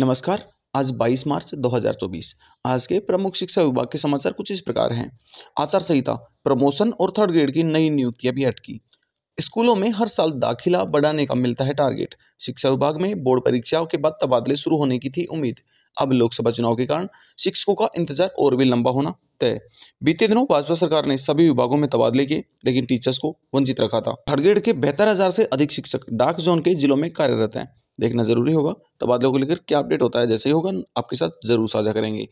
नमस्कार आज 22 मार्च 2024 आज के प्रमुख शिक्षा विभाग के समाचार कुछ इस प्रकार हैं आचार संहिता प्रमोशन और थर्ड ग्रेड की नई नियुक्तियां भी अटकी स्कूलों में हर साल दाखिला बढ़ाने का मिलता है टारगेट शिक्षा विभाग में बोर्ड परीक्षाओं के बाद तबादले शुरू होने की थी उम्मीद अब लोकसभा चुनाव के कारण शिक्षकों का इंतजार और भी लंबा होना तय बीते दिनों भाजपा सरकार ने सभी विभागों में तबादले किए लेकिन टीचर्स को वंचित रखा था थर्ड ग्रेड के बेहतर हजार से अधिक शिक्षक डार्क जोन के जिलों में कार्यरत हैं देखना ज़रूरी होगा तबादलों को लेकर क्या अपडेट होता है जैसे ही होगा आपके साथ ज़रूर साझा करेंगे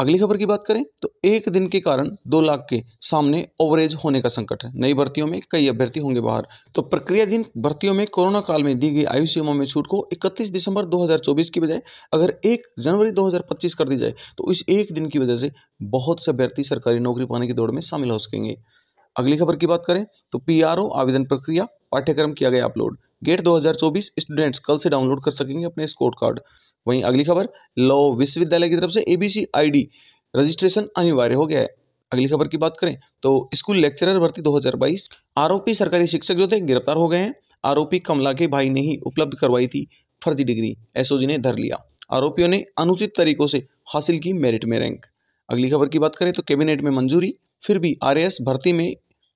अगली खबर की बात करें तो एक दिन के कारण दो लाख के सामने ओवरेज होने का संकट है नई भर्तियों में कई अभ्यर्थी होंगे बाहर तो प्रक्रियाधीन भर्तियों में कोरोना काल में दी गई आयु सीमा में छूट को 31 दिसंबर 2024 की बजाय अगर 1 जनवरी 2025 कर दी जाए तो इस एक दिन की वजह से बहुत से अभ्यर्थी सरकारी नौकरी पाने की दौड़ में शामिल हो सकेंगे अगली खबर की बात करें तो पी आवेदन प्रक्रिया पाठ्यक्रम किया गया अपलोड गेट 2024 स्टूडेंट्स कल से डाउनलोड कर सकेंगे अपने स्कोर कार्ड वहीं अगली खबर लॉ विश्वविद्यालय की तरफ से एबीसी आईडी रजिस्ट्रेशन अनिवार्य हो गया है अगली खबर की बात करें तो स्कूल लेक्चरर भर्ती 2022 आरोपी सरकारी शिक्षक जो थे गिरफ्तार हो गए हैं आरोपी कमला के भाई ने ही उपलब्ध करवाई थी फर्जी डिग्री एसओजी ने धर लिया आरोपियों ने अनुचित तरीकों से हासिल की मेरिट में रैंक अगली खबर की बात करें तो कैबिनेट में मंजूरी फिर भी आरएएस भर्ती में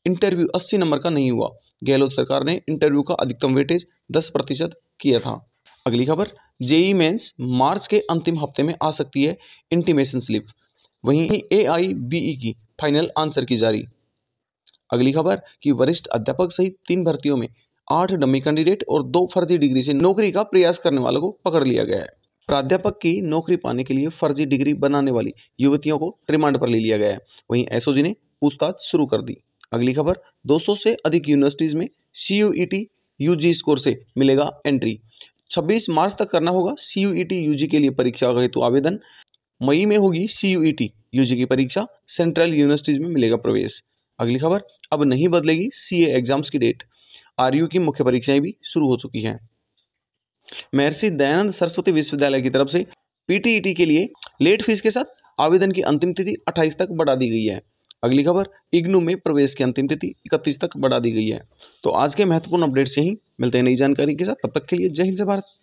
इंटरव्यू अस्सी नंबर का नहीं हुआ गहलोत सरकार ने इंटरव्यू का अधिकतम वेटेज दस प्रतिशत किया था अगली खबर जेई मेन्स मार्च के अंतिम हफ्ते में आ सकती है इंटीमेशन स्लिप वहीं ए आई बी ई की फाइनल आंसर की जारी अगली खबर कि वरिष्ठ अध्यापक सहित तीन भर्तियों में आठ डमी कैंडिडेट और दो फर्जी डिग्री से नौकरी का प्रयास करने वालों को पकड़ लिया गया है प्राध्यापक की नौकरी पाने के लिए फर्जी डिग्री बनाने वाली युवतियों को रिमांड पर ले लिया गया है वहीं एसओजी ने पूछताछ शुरू कर दी अगली खबर 200 से अधिक यूनिवर्सिटीज़ में सी यू यूजी स्कोर से मिलेगा एंट्री 26 मार्च तक करना होगा सी यू यूजी के लिए परीक्षा का हेतु आवेदन मई में होगी सी यू यूजी की परीक्षा सेंट्रल यूनिवर्सिटीज़ में मिलेगा प्रवेश अगली खबर अब नहीं बदलेगी सी एग्जाम्स की डेट आर की मुख्य परीक्षाएं भी शुरू हो चुकी हैं महर्षि दयानंद सरस्वती विश्वविद्यालय की तरफ से पीटीईटी e के लिए लेट फीस के साथ आवेदन की अंतिम तिथि 28 तक बढ़ा दी गई है अगली खबर इग्नू में प्रवेश की अंतिम तिथि इकतीस तक बढ़ा दी गई है तो आज के महत्वपूर्ण अपडेट्स ही मिलते हैं नई जानकारी के साथ तब तक के लिए जय हिंद से भारत